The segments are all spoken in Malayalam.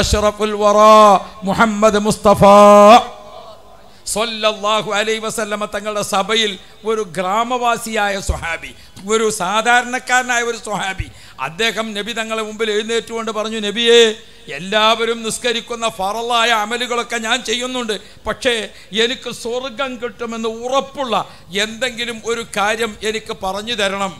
അഷറഫുൽ വറ മുഹമ്മദ് മുസ്തഫ സൊല്ലാഹു അലൈ വസല്ലമ തങ്ങളുടെ സഭയിൽ ഒരു ഗ്രാമവാസിയായ സുഹാബി ഒരു സാധാരണക്കാരനായ ഒരു സുഹാബി അദ്ദേഹം നബി തങ്ങളെ മുമ്പിൽ എഴുന്നേറ്റുകൊണ്ട് പറഞ്ഞു നബിയെ എല്ലാവരും നിസ്കരിക്കുന്ന ഫറലായ അമലുകളൊക്കെ ഞാൻ ചെയ്യുന്നുണ്ട് പക്ഷേ എനിക്ക് സ്വർഗം കിട്ടുമെന്ന് ഉറപ്പുള്ള എന്തെങ്കിലും ഒരു കാര്യം എനിക്ക് പറഞ്ഞു തരണം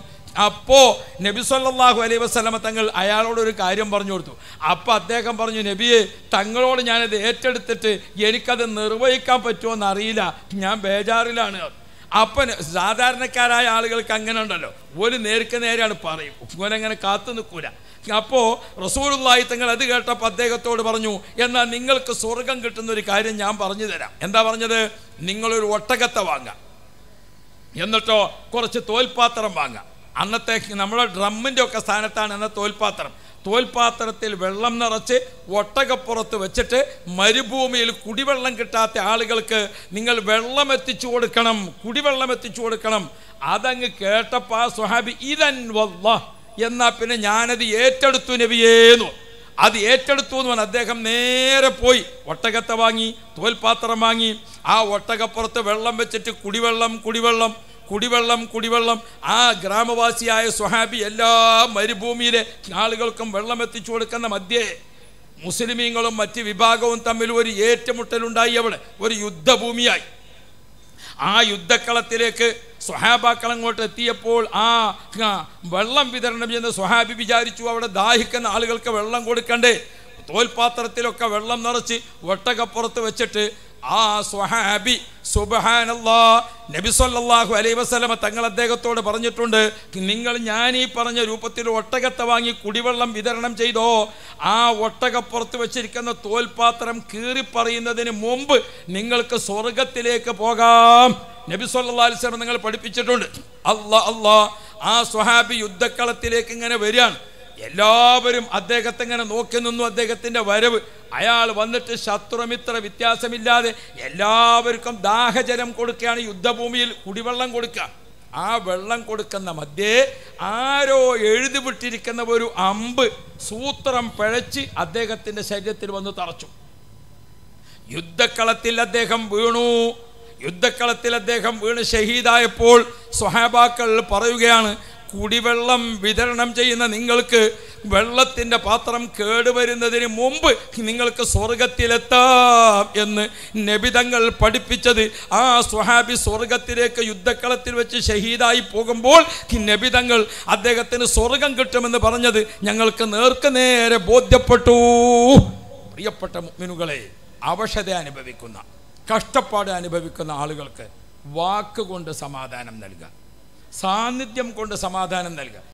അപ്പോ നബി സല്ലാഹു അലൈ വസ്ലമ തങ്ങൾ അയാളോട് ഒരു കാര്യം പറഞ്ഞു കൊടുത്തു അപ്പോൾ അദ്ദേഹം പറഞ്ഞു നബിയെ തങ്ങളോട് ഞാനത് ഏറ്റെടുത്തിട്ട് എനിക്കത് നിർവഹിക്കാൻ പറ്റുമോ എന്നറിയില്ല ഞാൻ ബേജാറിലാണ് അപ്പം സാധാരണക്കാരായ ആളുകൾക്ക് അങ്ങനെ ഉണ്ടല്ലോ ഒരു നേർക്ക് നേരെയാണ് പറയും ഇവനങ്ങനെ കാത്തു നിൽക്കൂല അപ്പോൾ റസൂലുള്ളായി തങ്ങൾ അത് കേട്ടപ്പോൾ അദ്ദേഹത്തോട് പറഞ്ഞു എന്നാൽ നിങ്ങൾക്ക് സ്വർഗം കിട്ടുന്ന ഒരു കാര്യം ഞാൻ പറഞ്ഞു തരാം എന്താ പറഞ്ഞത് നിങ്ങളൊരു ഒട്ടകത്തെ വാങ്ങാം എന്നിട്ടോ കുറച്ച് തോൽപാത്രം വാങ്ങാം അന്നത്തെ നമ്മളെ ഡ്രമ്മിൻ്റെ ഒക്കെ സ്ഥാനത്താണ് എന്ന തോൽപാത്രം തോൽപാത്രത്തിൽ വെള്ളം നിറച്ച് ഒട്ടകപ്പുറത്ത് വെച്ചിട്ട് മരുഭൂമിയിൽ കുടിവെള്ളം കിട്ടാത്ത ആളുകൾക്ക് നിങ്ങൾ വെള്ളം എത്തിച്ചു കൊടുക്കണം കുടിവെള്ളം എത്തിച്ചു കൊടുക്കണം അതങ്ങ് കേട്ടപ്പോൾ സുഹാബി ഇതൻ വല്ല എന്നാൽ പിന്നെ ഞാനത് ഏറ്റെടുത്തു നബിയേന്നു അത് ഏറ്റെടുത്തു എന്ന് പറഞ്ഞ അദ്ദേഹം നേരെ പോയി ഒട്ടകത്തെ വാങ്ങി തോൽപാത്രം വാങ്ങി ആ ഒട്ടകപ്പുറത്ത് വെള്ളം വെച്ചിട്ട് കുടിവെള്ളം കുടിവെള്ളം കുടിവെള്ളം കുടിവെള്ളം ആ ഗ്രാമവാസിയായ സ്വഹാബി എല്ലാ മരുഭൂമിയിലെ ആളുകൾക്കും വെള്ളം എത്തിച്ചു കൊടുക്കുന്ന മധ്യേ മുസ്ലിമീങ്ങളും മറ്റ് വിഭാഗവും തമ്മിൽ ഒരു ഏറ്റുമുട്ടലുണ്ടായി അവിടെ ഒരു യുദ്ധഭൂമിയായി ആ യുദ്ധക്കളത്തിലേക്ക് സ്വഹാബാക്കൾ അങ്ങോട്ട് എത്തിയപ്പോൾ ആ വെള്ളം വിതരണം ചെയ്യുന്ന സുഹാബി വിചാരിച്ചു അവിടെ ദാഹിക്കുന്ന ആളുകൾക്ക് വെള്ളം കൊടുക്കണ്ടേ തോൽപാത്രത്തിലൊക്കെ വെള്ളം നിറച്ച് ഒട്ടകപ്പുറത്ത് വെച്ചിട്ട് ആ സ്വഹാബി സുബഹാനല്ലാ നബി സല്ലല്ലാഹു അലൈഹി വസല്ലമ തങ്ങൾ അദ്ദേഹത്തോട് പറഞ്ഞിട്ടുണ്ട് നിങ്ങൾ ഞാൻ ഈ പറഞ്ഞ രൂപത്തിൽ ഒട്ടകത്തെ വാങ്ങി കുടിവെള്ളം വിതരണം ചെയ്തോ ആ ഒട്ടകപ്പുറത്ത് വെച്ചിരിക്കുന്ന തോൽപാത്രം കീറിപ്പറയുന്നതിന് മുമ്പ് നിങ്ങൾക്ക് സ്വർഗത്തിലേക്ക് പോകാം നബി സല്ലല്ലാഹു അലൈഹി വസല്ലം നിങ്ങൾ പഠിപ്പിച്ചിട്ടുണ്ട് അല്ലാ അല്ലാ ആ സ്വഹാബി യുദ്ധക്കളത്തിലേക്ക് ഇങ്ങനെ വരികയാണ് എല്ലാവരും അദ്ദേഹത്തെ ഇങ്ങനെ നോക്കി നിന്നു അദ്ദേഹത്തിൻ്റെ വരവ് അയാൾ വന്നിട്ട് ശത്രുമിത്ര വ്യത്യാസമില്ലാതെ എല്ലാവർക്കും ദാഹജലം കൊടുക്കുകയാണ് യുദ്ധഭൂമിയിൽ കുടിവെള്ളം കൊടുക്കുക ആ വെള്ളം കൊടുക്കുന്ന മധ്യേ ആരോ എഴുതിവിട്ടിരിക്കുന്ന ഒരു അമ്പ് സൂത്രം പിഴച്ച് അദ്ദേഹത്തിൻ്റെ ശരീരത്തിൽ വന്ന് തറച്ചു യുദ്ധക്കളത്തിൽ അദ്ദേഹം വീണു യുദ്ധക്കളത്തിൽ അദ്ദേഹം വീണ് ഷഹീദായപ്പോൾ സ്വഹാബാക്കൾ പറയുകയാണ് കുടിവെള്ളം വിതരണം ചെയ്യുന്ന നിങ്ങൾക്ക് വെള്ളത്തിൻ്റെ പാത്രം കേടുവരുന്നതിന് മുമ്പ് നിങ്ങൾക്ക് സ്വർഗത്തിലെത്താം എന്ന് നബിതങ്ങൾ പഠിപ്പിച്ചത് ആ സ്വഹാബി സ്വർഗത്തിലേക്ക് യുദ്ധക്കളത്തിൽ വെച്ച് ഷഹീദായി പോകുമ്പോൾ നബിതങ്ങൾ അദ്ദേഹത്തിന് സ്വർഗം കിട്ടുമെന്ന് പറഞ്ഞത് ഞങ്ങൾക്ക് നേർക്ക് നേരെ ബോധ്യപ്പെട്ടു പ്രിയപ്പെട്ട മിനുകളെ അവശത അനുഭവിക്കുന്ന കഷ്ടപ്പാട് അനുഭവിക്കുന്ന ആളുകൾക്ക് വാക്കുകൊണ്ട് സമാധാനം നൽകുക സാന്നിധ്യം കൊണ്ട് സമാധാനം നൽകുക